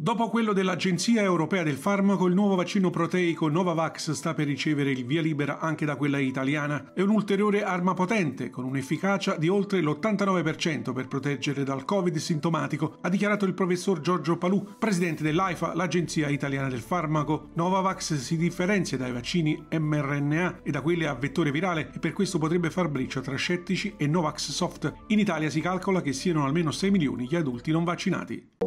Dopo quello dell'Agenzia Europea del Farmaco, il nuovo vaccino proteico Novavax sta per ricevere il via libera anche da quella italiana. È un'ulteriore arma potente, con un'efficacia di oltre l'89% per proteggere dal Covid sintomatico, ha dichiarato il professor Giorgio Palù, presidente dell'AIFA, l'Agenzia Italiana del Farmaco. Novavax si differenzia dai vaccini mRNA e da quelli a vettore virale e per questo potrebbe far briccio tra scettici e Novax Soft. In Italia si calcola che siano almeno 6 milioni gli adulti non vaccinati.